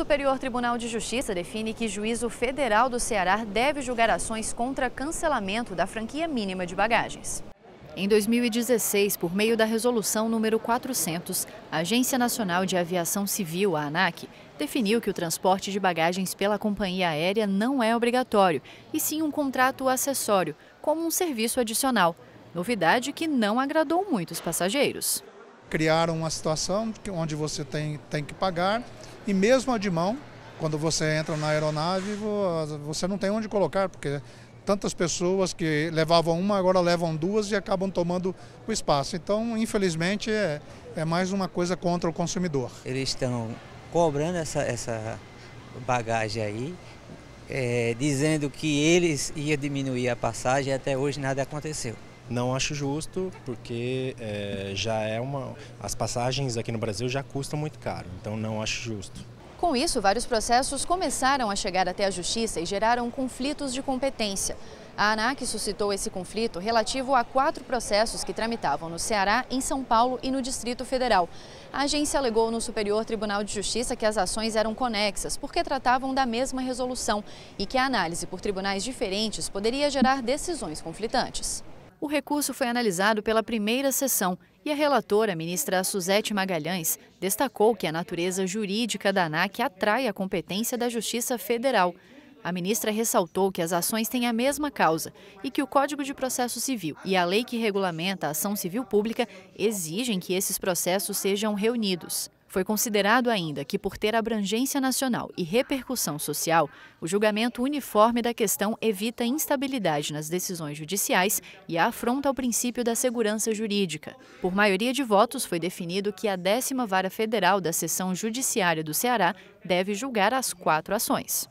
Superior Tribunal de Justiça define que juízo federal do Ceará deve julgar ações contra cancelamento da franquia mínima de bagagens. Em 2016, por meio da resolução número 400, a Agência Nacional de Aviação Civil, a ANAC, definiu que o transporte de bagagens pela companhia aérea não é obrigatório, e sim um contrato acessório, como um serviço adicional. Novidade que não agradou muitos passageiros criaram uma situação onde você tem, tem que pagar e mesmo a de mão, quando você entra na aeronave, você não tem onde colocar, porque tantas pessoas que levavam uma, agora levam duas e acabam tomando o espaço. Então, infelizmente, é, é mais uma coisa contra o consumidor. Eles estão cobrando essa, essa bagagem aí, é, dizendo que eles iam diminuir a passagem e até hoje nada aconteceu. Não acho justo, porque é, já é uma. As passagens aqui no Brasil já custam muito caro, então não acho justo. Com isso, vários processos começaram a chegar até a Justiça e geraram conflitos de competência. A ANAC suscitou esse conflito relativo a quatro processos que tramitavam no Ceará, em São Paulo e no Distrito Federal. A agência alegou no Superior Tribunal de Justiça que as ações eram conexas, porque tratavam da mesma resolução e que a análise por tribunais diferentes poderia gerar decisões conflitantes. O recurso foi analisado pela primeira sessão e a relatora, a ministra Suzete Magalhães, destacou que a natureza jurídica da ANAC atrai a competência da Justiça Federal. A ministra ressaltou que as ações têm a mesma causa e que o Código de Processo Civil e a lei que regulamenta a ação civil pública exigem que esses processos sejam reunidos. Foi considerado ainda que, por ter abrangência nacional e repercussão social, o julgamento uniforme da questão evita instabilidade nas decisões judiciais e afronta o princípio da segurança jurídica. Por maioria de votos, foi definido que a décima vara federal da seção judiciária do Ceará deve julgar as quatro ações.